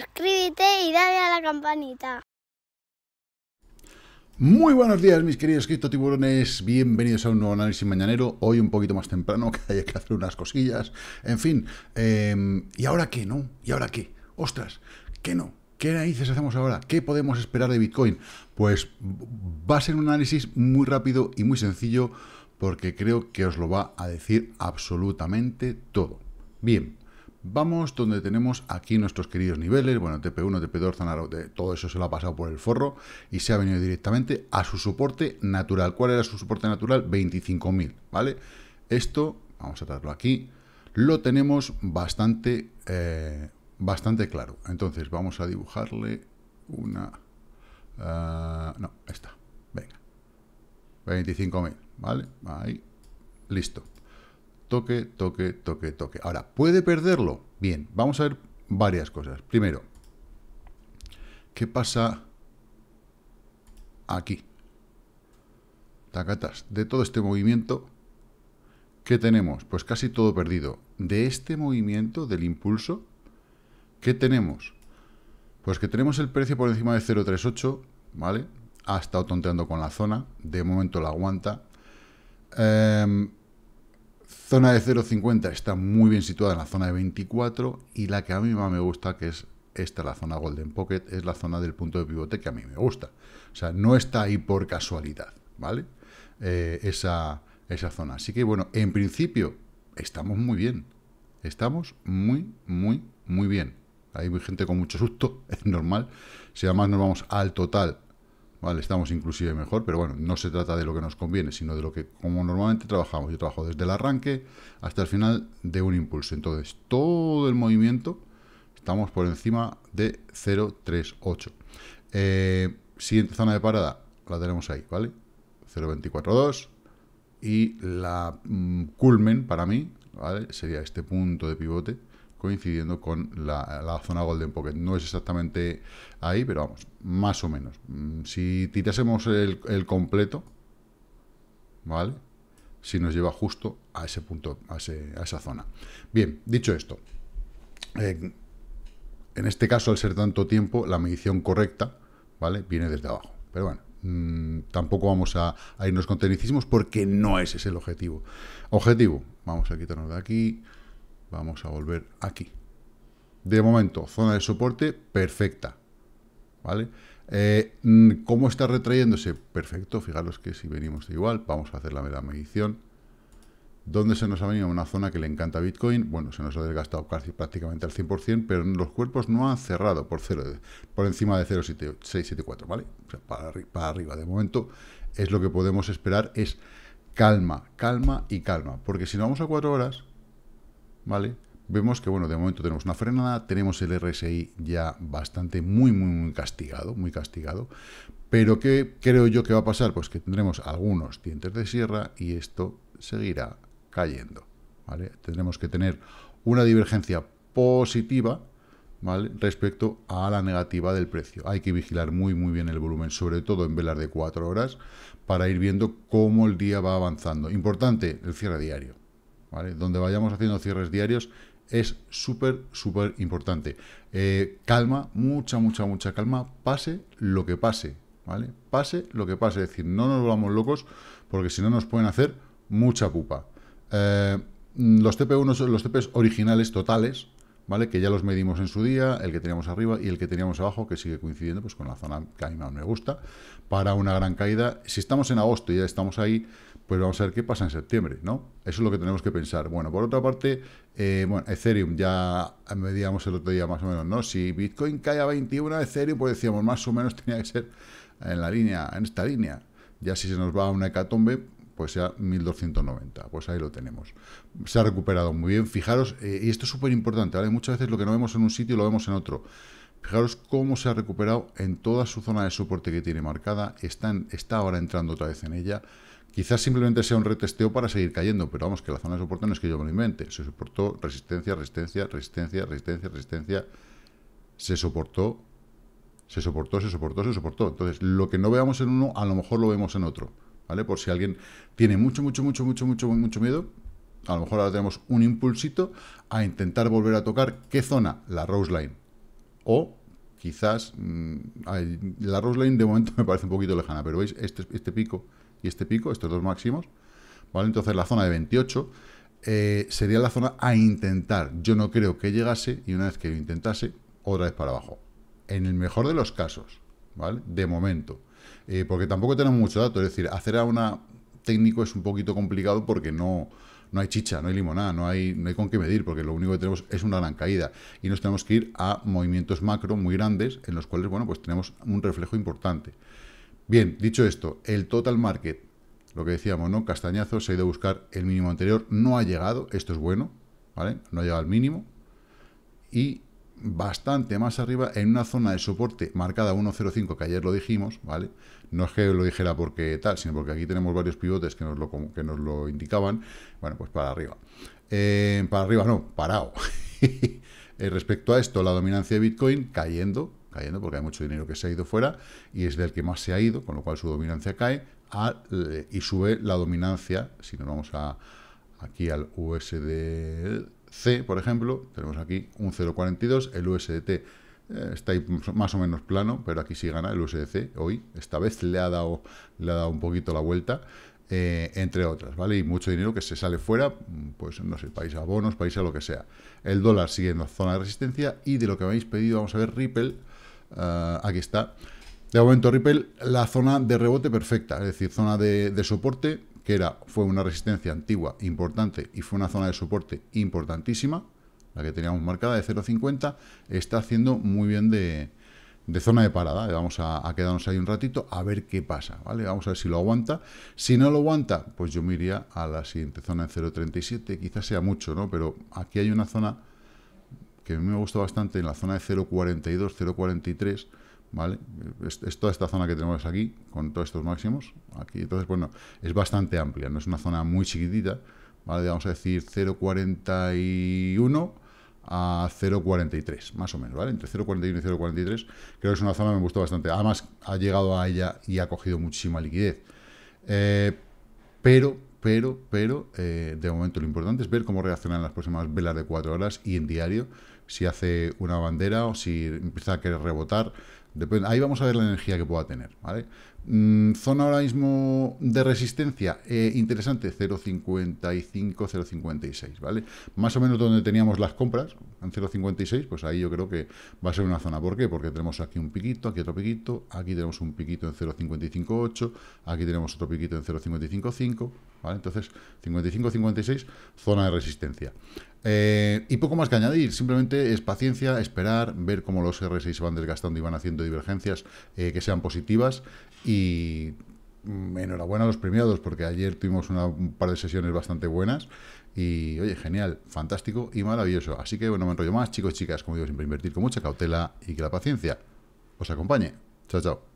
suscríbete y dale a la campanita. Muy buenos días, mis queridos Tiburones. Bienvenidos a un nuevo análisis mañanero. Hoy un poquito más temprano, que hay que hacer unas cosillas. En fin, em, ¿y ahora qué, no? ¿Y ahora qué? ¡Ostras! ¿Qué no? ¿Qué narices hacemos ahora? ¿Qué podemos esperar de Bitcoin? Pues va a ser un análisis muy rápido y muy sencillo porque creo que os lo va a decir absolutamente todo. Bien, Vamos donde tenemos aquí nuestros queridos niveles, bueno, TP1, TP2, Zanaro, todo eso se lo ha pasado por el forro y se ha venido directamente a su soporte natural. ¿Cuál era su soporte natural? 25.000, ¿vale? Esto, vamos a traerlo aquí, lo tenemos bastante, eh, bastante claro. Entonces, vamos a dibujarle una... Eh, no, esta, venga. 25.000, ¿vale? Ahí, listo toque, toque, toque, toque. Ahora, ¿puede perderlo? Bien, vamos a ver varias cosas. Primero, ¿qué pasa aquí? Tacatas, de todo este movimiento, ¿qué tenemos? Pues casi todo perdido. De este movimiento, del impulso, ¿qué tenemos? Pues que tenemos el precio por encima de 0.38, ¿vale? Ha estado tonteando con la zona, de momento la aguanta. Eh, zona de 0,50 está muy bien situada en la zona de 24 y la que a mí más me gusta, que es esta, la zona Golden Pocket, es la zona del punto de pivote que a mí me gusta. O sea, no está ahí por casualidad, ¿vale? Eh, esa, esa zona. Así que, bueno, en principio, estamos muy bien. Estamos muy, muy, muy bien. Hay gente con mucho susto, es normal. Si además nos vamos al total Estamos inclusive mejor, pero bueno, no se trata de lo que nos conviene, sino de lo que, como normalmente trabajamos, yo trabajo desde el arranque hasta el final de un impulso. Entonces, todo el movimiento estamos por encima de 0,38. Eh, siguiente zona de parada, la tenemos ahí, ¿vale? 0,24,2 y la mm, culmen para mí, Sería este punto de pivote, coincidiendo con la, zona Golden Pocket. No es exactamente ahí, pero vamos, más o menos. Mm, si tirásemos el, completo, ¿vale? Si nos lleva justo a ese punto, a, esa zona. Bien, dicho esto, en este caso, al ser tanto tiempo, la medición correcta, ¿vale? Viene desde abajo. Pero bueno, mm, tampoco vamos a, irnos con tecnicismos porque no ese es el objetivo. Objetivo, vamos a quitarnos de aquí Vamos a volver aquí. De momento, zona de soporte perfecta. ¿Vale? Eh, mm, ¿Cómo está retrayéndose? Perfecto, fijaros que si venimos de igual, vamos a hacer la, mera medición. ¿Dónde se nos ha venido? Una zona que le encanta Bitcoin. Bueno, se nos ha desgastado casi prácticamente al 100%, pero los cuerpos no han cerrado por, 0 por encima de 0,674, ¿vale? para, arriba. De momento es lo que podemos esperar, es calma, calma y calma. Porque si nos vamos a cuatro horas, ¿vale? Vemos que, bueno, de momento tenemos una frenada, tenemos el RSI ya bastante, muy, muy, muy castigado, muy castigado. Pero ¿qué creo yo que va a pasar? Pues que tendremos algunos dientes de sierra y esto seguirá cayendo, ¿vale? Tendremos que tener una divergencia positiva, ¿vale? Respecto a la negativa del precio. Hay que vigilar muy, muy bien el volumen, sobre todo en velas de 4 horas, para ir viendo cómo el día va avanzando. Importante, el cierre diario. Donde vayamos haciendo cierres diarios es súper, súper importante. Eh, calma, mucha, mucha, mucha calma, pase lo que pase, ¿vale? Pase lo que pase, es decir, no nos volvamos locos porque si no nos pueden hacer mucha pupa. Eh, los TP1 los TP originales totales, ¿vale? Que ya los medimos en su día, el que teníamos arriba y el que teníamos abajo, que sigue coincidiendo pues, con la zona que a mí más me gusta, para una gran caída. Si estamos en agosto y ya estamos ahí, pues vamos a ver qué pasa en septiembre, ¿no? Eso es lo que tenemos que pensar. Bueno, por otra parte, eh, bueno, Ethereum, ya medíamos eh, el otro día más o menos, ¿no? Si Bitcoin cae a 21, Ethereum, pues decíamos, más o menos tenía que ser en la línea, en esta línea. Ya si se nos va a una hecatombe, pues sea 1290, pues ahí lo tenemos. Se ha recuperado muy bien, fijaros, eh, y esto es súper importante, ¿vale? Muchas veces lo que no vemos en un sitio lo vemos en otro. Fijaros cómo se ha recuperado en toda su zona de soporte que tiene marcada, está ahora entrando otra vez en ella, Quizás simplemente sea un retesteo para seguir cayendo, pero vamos, que la zona de soporte no es que yo me lo invente. Se soportó resistencia, resistencia, resistencia, resistencia, resistencia. Se soportó, se soportó, se soportó, se soportó. Entonces, lo que no veamos en uno, a lo mejor lo vemos en otro. ¿Vale? Por si alguien tiene mucho, mucho, mucho, mucho, mucho, mucho miedo, a lo mejor ahora tenemos un impulsito a intentar volver a tocar. ¿Qué zona? La Rose Line. O quizás mm, la Rose Line de momento me parece un poquito lejana, pero veis este, este pico y este pico, estos dos máximos, ¿vale? Entonces la zona de 28 eh, sería la zona a intentar. Yo no creo que llegase y una vez que intentase, otra vez para abajo. En el mejor de los casos, ¿vale? De momento. Eh, porque tampoco tenemos mucho dato, es decir, hacer a una técnico es un poquito complicado porque no, no hay chicha, no hay limonada, no hay, no hay con qué medir, porque lo único que tenemos es una gran caída. Y nos tenemos que ir a movimientos macro muy grandes, en los cuales, bueno, pues tenemos un reflejo importante. Bien, dicho esto, el total market, lo que decíamos, ¿no? Castañazo se ha ido a buscar el mínimo anterior, no ha llegado, esto es bueno, ¿vale? No ha llegado al mínimo. Y bastante más arriba, en una zona de soporte marcada 1.05, que ayer lo dijimos, ¿vale? No es que lo dijera porque tal, sino porque aquí tenemos varios pivotes que nos lo, que nos lo indicaban. Bueno, pues para arriba. Eh, para arriba no, parado. Eh, respecto a esto, la dominancia de Bitcoin cayendo, cayendo porque hay mucho dinero que se ha ido fuera y es del que más se ha ido, con lo cual su dominancia cae eh, y sube la dominancia, si nos vamos a, aquí al USDC, por ejemplo, tenemos aquí un 0.42, el USDT eh, está ahí más o menos plano, pero aquí sí gana el USDC hoy, esta vez le ha dado, le ha dado un poquito la vuelta, eh, entre otras, ¿vale? Y mucho dinero que se sale fuera, pues no sé, país a bonos, país a lo que sea. El dólar siguiendo zona de resistencia y de lo que habéis pedido, vamos a ver Ripple, eh, aquí está. De momento, Ripple, la zona de rebote perfecta, es decir, zona de, soporte, que era, fue una resistencia antigua importante y fue una zona de soporte importantísima, la que teníamos marcada de 0.50, está haciendo muy bien de, zona de parada. Eh, vamos a, quedarnos ahí un ratito a ver qué pasa, ¿vale? Vamos a ver si lo aguanta. Si no lo aguanta, pues yo me iría a la siguiente zona en 0.37, quizás sea mucho, ¿no? Pero aquí hay una zona que a mí me gustó bastante en la zona de 0.42, 0.43, ¿vale? Es, toda esta zona que tenemos aquí, con todos estos máximos, aquí, entonces, bueno, es bastante amplia, no es una zona muy chiquitita, ¿vale? Vamos a decir 0.41 a 0.43, más o menos, ¿vale? Entre 0.41 y 0.43, creo que es una zona que me gustó bastante. Además, ha llegado a ella y ha cogido muchísima liquidez. Eh, pero pero, pero eh, de momento lo importante es ver cómo reaccionan las próximas velas de cuatro horas y en diario, si hace una bandera o si empieza a querer rebotar, ahí vamos a ver la energía que pueda tener, mm, zona ahora mismo de resistencia, eh, interesante, 0.55, 0.56, ¿vale? Más o menos donde teníamos las compras, en 0.56, pues ahí yo creo que va a ser una zona. ¿Por qué? Porque tenemos aquí un piquito, aquí otro piquito, aquí tenemos un piquito en 0.55.8, aquí tenemos otro piquito en 0.55.5, ¿vale? Entonces, 55, 56, zona de resistencia. Eh, y poco más que añadir, simplemente es paciencia, esperar, ver cómo los R6 se van desgastando y van haciendo divergencias eh, que sean positivas y mm, enhorabuena a los premiados porque ayer tuvimos una, un par de sesiones bastante buenas y oye, genial, fantástico y maravilloso. Así que bueno, me enrollo más, chicos, y chicas, como digo, siempre invertir con mucha cautela y que la paciencia os acompañe. Chao, chao.